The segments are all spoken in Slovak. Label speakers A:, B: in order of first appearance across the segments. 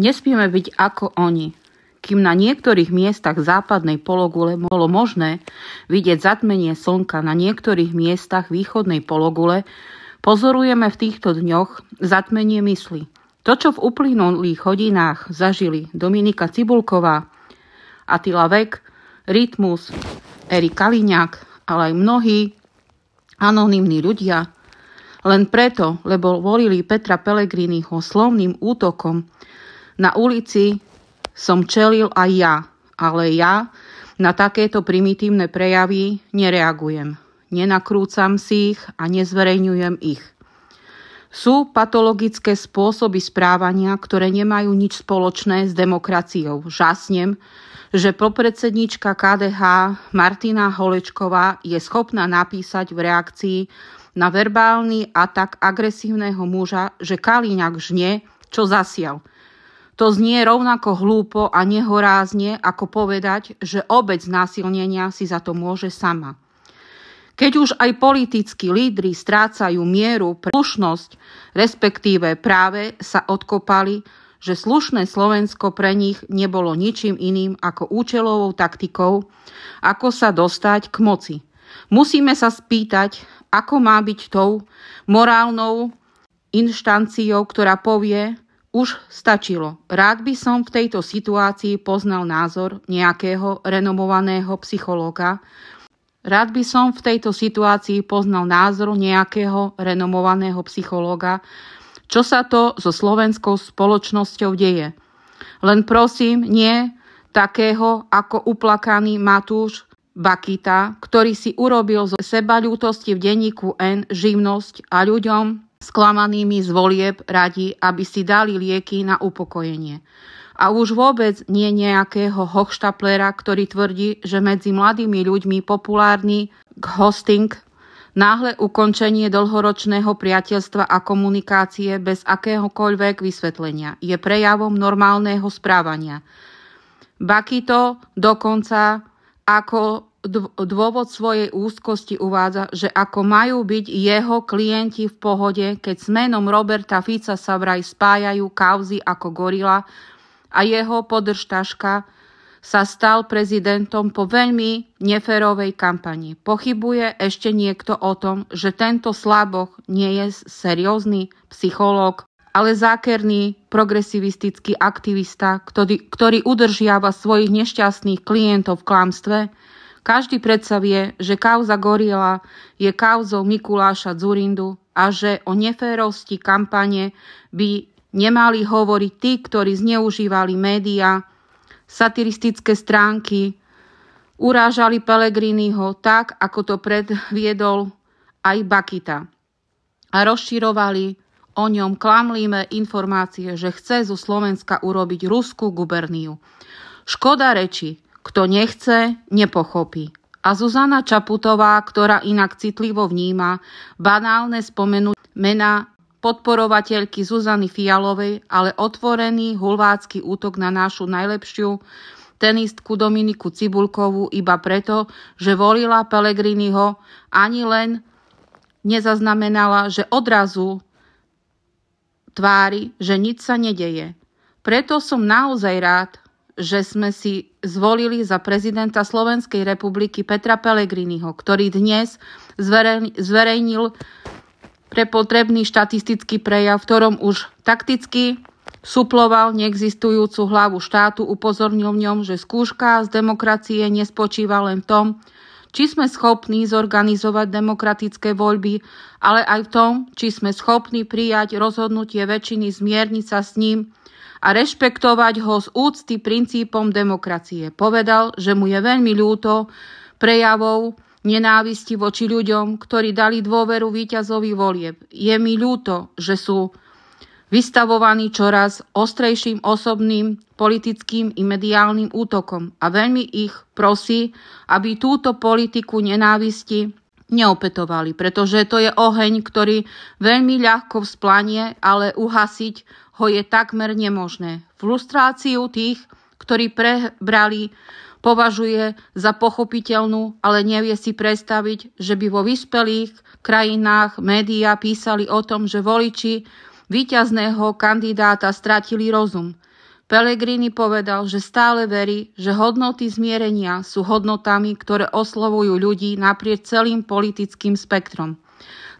A: Nesmieme byť ako oni. Kým na niektorých miestach západnej pologule bolo možné vidieť zatmenie slnka, na niektorých miestach východnej pologule pozorujeme v týchto dňoch zatmenie mysli. To, čo v uplynulých hodinách zažili Dominika Cibulková, Atila Vek, Rytmus, Erik Kaliňák, ale aj mnohí anonimní ľudia, len preto, lebo volili Petra Pellegriniho slovným útokom na ulici som čelil aj ja, ale ja na takéto primitívne prejavy nereagujem. Nenakrúcam si ich a nezverejňujem ich. Sú patologické spôsoby správania, ktoré nemajú nič spoločné s demokraciou. Žasnem, že popredsednička KDH Martina Holečková je schopná napísať v reakcii na verbálny atak agresívneho muža, že Kaliňak žne, čo zasial – to znie rovnako hlúpo a nehorázne, ako povedať, že obec násilnenia si za to môže sama. Keď už aj politickí lídry strácajú mieru pre slušnosť, respektíve práve sa odkopali, že slušné Slovensko pre nich nebolo ničím iným ako účelovou taktikou, ako sa dostať k moci. Musíme sa spýtať, ako má byť tou morálnou inštanciou, ktorá povie, už stačilo. Rád by som v tejto situácii poznal názor nejakého renomovaného psychológa. Rád by som v tejto situácii poznal názor nejakého renomovaného psychológa, čo sa to so slovenskou spoločnosťou deje. Len prosím, nie takého ako uplakaný Matúš Bakita, ktorý si urobil zo seba ľútosti v denníku N živnosť a ľuďom sklamanými z volieb radi, aby si dali lieky na upokojenie. A už vôbec nie nejakého hochštaplera, ktorý tvrdí, že medzi mladými ľuďmi populárny hosting náhle ukončenie dlhoročného priateľstva a komunikácie bez akéhokoľvek vysvetlenia je prejavom normálneho správania. Bakito dokonca ako dôvod svojej úzkosti uvádza, že ako majú byť jeho klienti v pohode, keď s menom Roberta Fica sa vraj spájajú kauzy ako gorila a jeho podržtaška sa stal prezidentom po veľmi neférovej kampani. Pochybuje ešte niekto o tom, že tento slaboch nie je seriózny psychológ, ale zákerný progresivistický aktivista, ktorý, ktorý udržiava svojich nešťastných klientov v klamstve, každý predsa vie, že kauza Gorila je kauzou Mikuláša Zurindu a že o neférosti kampane by nemali hovoriť tí, ktorí zneužívali médiá, satiristické stránky, urážali Pelegriniho tak, ako to predviedol aj Bakita. A rozširovali o ňom klamlivé informácie, že chce zo Slovenska urobiť ruskú guberniu. Škoda reči, kto nechce, nepochopí. A Zuzana Čaputová, ktorá inak citlivo vníma banálne spomenúť mena podporovateľky Zuzany Fialovej, ale otvorený hulvácky útok na našu najlepšiu tenistku Dominiku Cibulkovú iba preto, že volila Pelegriniho, ani len nezaznamenala, že odrazu tvári, že nič sa nedeje. Preto som naozaj rád, že sme si zvolili za prezidenta Slovenskej republiky Petra Pelegriniho, ktorý dnes zverejnil prepotrebný štatistický prejav, v ktorom už takticky suploval neexistujúcu hlavu štátu, upozornil v ňom, že skúška z demokracie nespočíva len v tom, či sme schopní zorganizovať demokratické voľby, ale aj v tom, či sme schopní prijať rozhodnutie väčšiny zmierniť sa s ním a rešpektovať ho z úcty princípom demokracie. Povedal, že mu je veľmi ľúto prejavov nenávisti voči ľuďom, ktorí dali dôveru víťazovi volieb. Je mi ľúto, že sú vystavovaní čoraz ostrejším osobným, politickým i mediálnym útokom a veľmi ich prosí, aby túto politiku nenávisti neopetovali, pretože to je oheň, ktorý veľmi ľahko vzplanie, ale uhasiť ho je takmer nemožné. Frustráciu tých, ktorí prebrali, považuje za pochopiteľnú, ale nevie si predstaviť, že by vo vyspelých krajinách médiá písali o tom, že voliči víťazného kandidáta stratili rozum. Pelegrini povedal, že stále verí, že hodnoty zmierenia sú hodnotami, ktoré oslovujú ľudí naprieč celým politickým spektrom.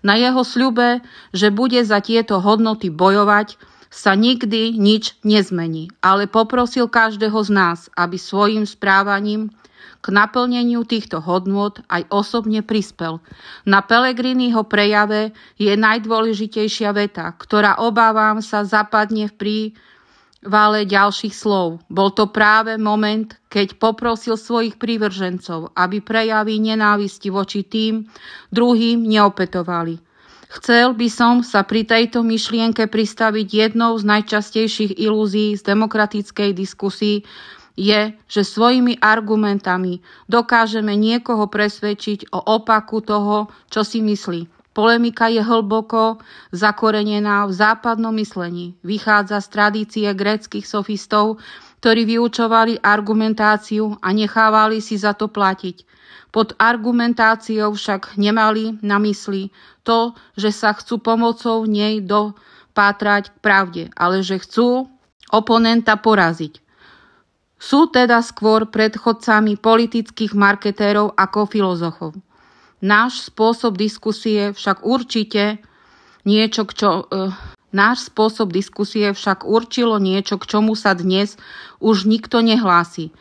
A: Na jeho sľube, že bude za tieto hodnoty bojovať, sa nikdy nič nezmení, ale poprosil každého z nás, aby svojim správaním k naplneniu týchto hodnot aj osobne prispel. Na Pelegriniho prejave je najdôležitejšia veta, ktorá obávam sa zapadne v prí vále ďalších slov. Bol to práve moment, keď poprosil svojich prívržencov, aby prejavy nenávisti voči tým druhým neopetovali. Chcel by som sa pri tejto myšlienke pristaviť jednou z najčastejších ilúzií z demokratickej diskusii, je, že svojimi argumentami dokážeme niekoho presvedčiť o opaku toho, čo si myslí. Polemika je hlboko zakorenená v západnom myslení. Vychádza z tradície gréckých sofistov, ktorí vyučovali argumentáciu a nechávali si za to platiť. Pod argumentáciou však nemali na mysli to, že sa chcú pomocou nej dopátrať k pravde, ale že chcú oponenta poraziť. Sú teda skôr predchodcami politických marketérov ako filozofov. Náš spôsob diskusie však určite niečo, k čo, e, náš spôsob diskusie však určilo niečo, k čomu sa dnes už nikto nehlási.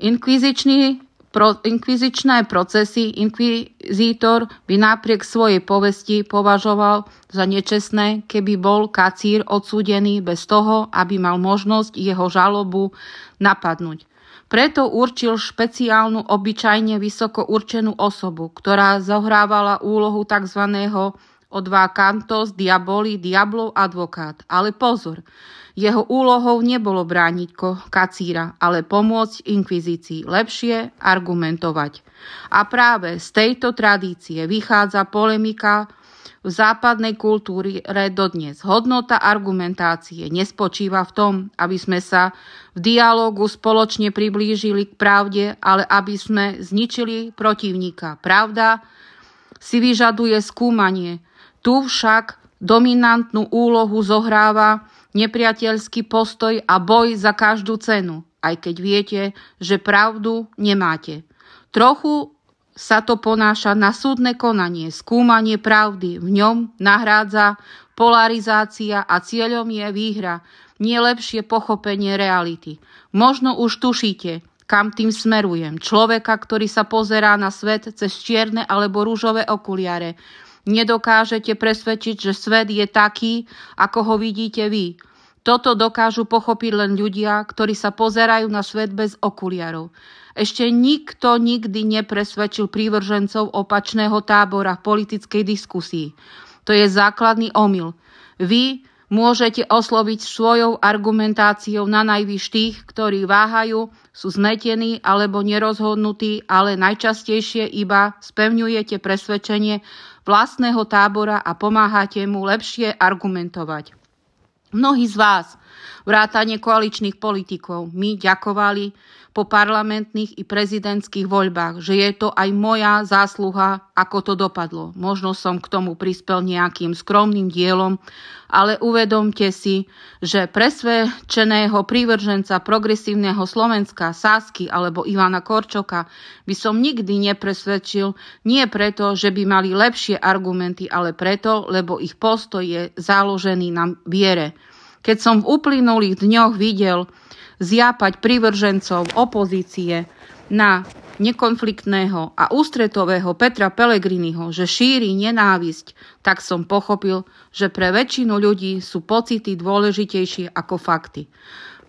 A: Inkvizičný pro, inkvizičné procesy inkvizítor by napriek svojej povesti považoval za nečestné, keby bol kacír odsúdený bez toho, aby mal možnosť jeho žalobu napadnúť. Preto určil špeciálnu obyčajne vysoko určenú osobu, ktorá zohrávala úlohu tzv. odvákantos, diaboli, diablov advokát. Ale pozor, jeho úlohou nebolo brániť ko, kacíra, ale pomôcť inkvizícii lepšie argumentovať. A práve z tejto tradície vychádza polemika v západnej kultúre dodnes. Hodnota argumentácie nespočíva v tom, aby sme sa v dialógu spoločne priblížili k pravde, ale aby sme zničili protivníka. Pravda si vyžaduje skúmanie. Tu však dominantnú úlohu zohráva nepriateľský postoj a boj za každú cenu, aj keď viete, že pravdu nemáte. Trochu sa to ponáša na súdne konanie, skúmanie pravdy. V ňom nahrádza polarizácia a cieľom je výhra, nie lepšie pochopenie reality. Možno už tušíte, kam tým smerujem. Človeka, ktorý sa pozerá na svet cez čierne alebo rúžové okuliare. Nedokážete presvedčiť, že svet je taký, ako ho vidíte vy. Toto dokážu pochopiť len ľudia, ktorí sa pozerajú na svet bez okuliarov. Ešte nikto nikdy nepresvedčil prívržencov opačného tábora v politickej diskusii. To je základný omyl. Vy môžete osloviť svojou argumentáciou na najvyš tých, ktorí váhajú, sú zmetení alebo nerozhodnutí, ale najčastejšie iba spevňujete presvedčenie vlastného tábora a pomáhate mu lepšie argumentovať. Mnohí z vás, vrátane koaličných politikov, mi ďakovali, po parlamentných i prezidentských voľbách, že je to aj moja zásluha, ako to dopadlo. Možno som k tomu prispel nejakým skromným dielom, ale uvedomte si, že presvedčeného prívrženca progresívneho Slovenska, Sásky alebo Ivana Korčoka by som nikdy nepresvedčil, nie preto, že by mali lepšie argumenty, ale preto, lebo ich postoj je založený na viere. Keď som v uplynulých dňoch videl, zjapať privržencov opozície na nekonfliktného a ústretového Petra Pelegriniho, že šíri nenávisť, tak som pochopil, že pre väčšinu ľudí sú pocity dôležitejšie ako fakty.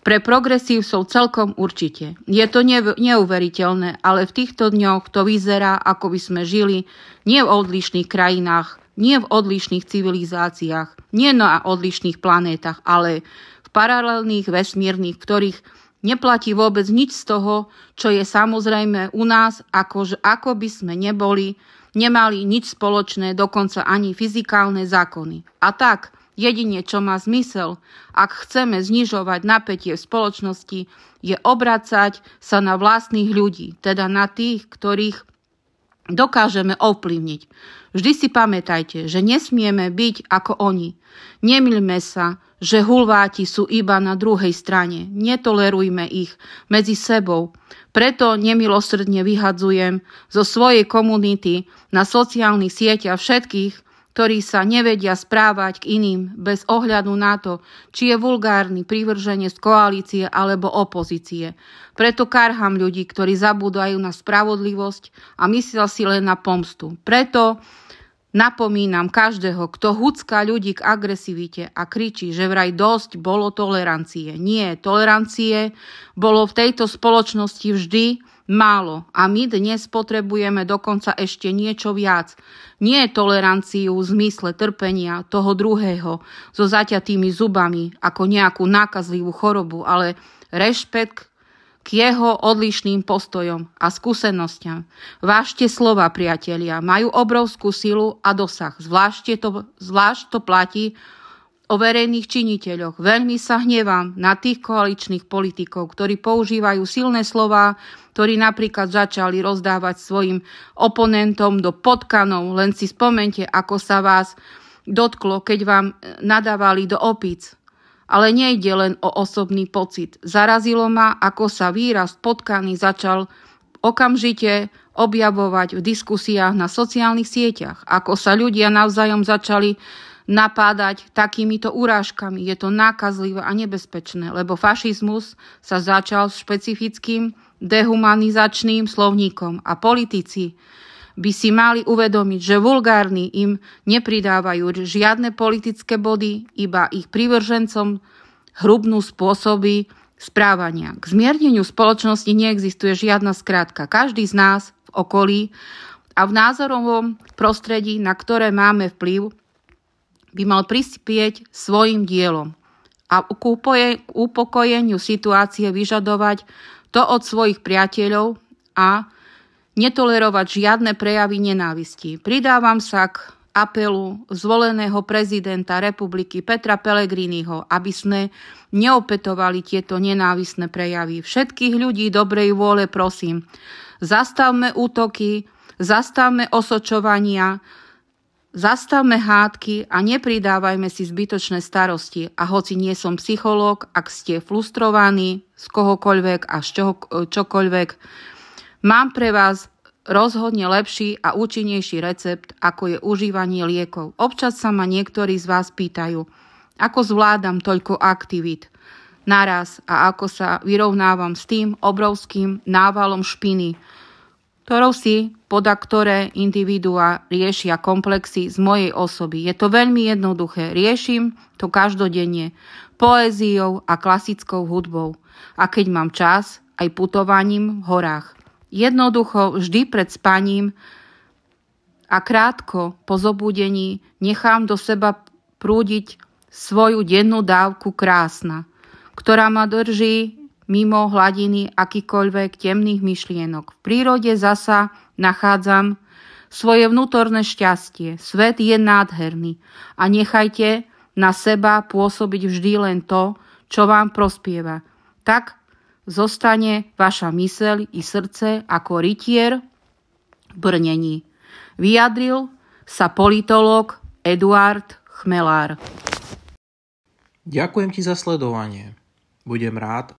A: Pre progresívcov celkom určite. Je to neuveriteľné, ale v týchto dňoch to vyzerá, ako by sme žili nie v odlišných krajinách, nie v odlišných civilizáciách, nie na odlišných planétach, ale paralelných vesmírnych, ktorých neplatí vôbec nič z toho, čo je samozrejme u nás, ako, ako by sme neboli, nemali nič spoločné, dokonca ani fyzikálne zákony. A tak, jedine čo má zmysel, ak chceme znižovať napätie v spoločnosti, je obracať sa na vlastných ľudí, teda na tých, ktorých dokážeme ovplyvniť. Vždy si pamätajte, že nesmieme byť ako oni. Nemilme sa, že hulváti sú iba na druhej strane. Netolerujme ich medzi sebou. Preto nemilosrdne vyhadzujem zo svojej komunity na sociálnych sieťach všetkých, ktorí sa nevedia správať k iným bez ohľadu na to, či je vulgárny privrženie z koalície alebo opozície. Preto karham ľudí, ktorí zabúdajú na spravodlivosť a myslia si len na pomstu. Preto napomínam každého, kto hucká ľudí k agresivite a kričí, že vraj dosť bolo tolerancie. Nie, tolerancie bolo v tejto spoločnosti vždy málo a my dnes potrebujeme dokonca ešte niečo viac. Nie toleranciu v zmysle trpenia toho druhého so zaťatými zubami ako nejakú nákazlivú chorobu, ale rešpekt k jeho odlišným postojom a skúsenostiam. Vážte slova, priatelia, majú obrovskú silu a dosah. Zvlášť to, zvlášť to platí o verejných činiteľoch. Veľmi sa hnevám na tých koaličných politikov, ktorí používajú silné slova, ktorí napríklad začali rozdávať svojim oponentom do potkanov. Len si spomente, ako sa vás dotklo, keď vám nadávali do opic. Ale nejde len o osobný pocit. Zarazilo ma, ako sa výraz potkaný začal okamžite objavovať v diskusiách na sociálnych sieťach, ako sa ľudia navzájom začali napádať takýmito urážkami. Je to nákazlivé a nebezpečné, lebo fašizmus sa začal s špecifickým dehumanizačným slovníkom a politici by si mali uvedomiť, že vulgárni im nepridávajú žiadne politické body, iba ich privržencom hrubnú spôsoby správania. K zmierneniu spoločnosti neexistuje žiadna skrátka. Každý z nás v okolí a v názorovom prostredí, na ktoré máme vplyv, by mal prispieť svojim dielom a k upokojeniu situácie vyžadovať to od svojich priateľov a netolerovať žiadne prejavy nenávisti. Pridávam sa k apelu zvoleného prezidenta republiky Petra Pelegriniho, aby sme neopetovali tieto nenávisné prejavy. Všetkých ľudí dobrej vôle prosím, zastavme útoky, zastavme osočovania, Zastavme hádky a nepridávajme si zbytočné starosti. A hoci nie som psychológ, ak ste frustrovaní z kohokoľvek a z čoho, e, čokoľvek, mám pre vás rozhodne lepší a účinnejší recept, ako je užívanie liekov. Občas sa ma niektorí z vás pýtajú, ako zvládam toľko aktivít naraz a ako sa vyrovnávam s tým obrovským návalom špiny, ktorou si poda ktoré individuá riešia komplexy z mojej osoby. Je to veľmi jednoduché. Riešim to každodenne poéziou a klasickou hudbou. A keď mám čas, aj putovaním v horách. Jednoducho vždy pred spaním a krátko po zobudení nechám do seba prúdiť svoju dennú dávku krásna, ktorá ma drží mimo hladiny akýkoľvek temných myšlienok. V prírode zasa nachádzam svoje vnútorné šťastie. Svet je nádherný a nechajte na seba pôsobiť vždy len to, čo vám prospieva. Tak zostane vaša myseľ i srdce ako rytier brnení. Vyjadril sa politolog Eduard Chmelár. Ďakujem ti za sledovanie. Budem rád,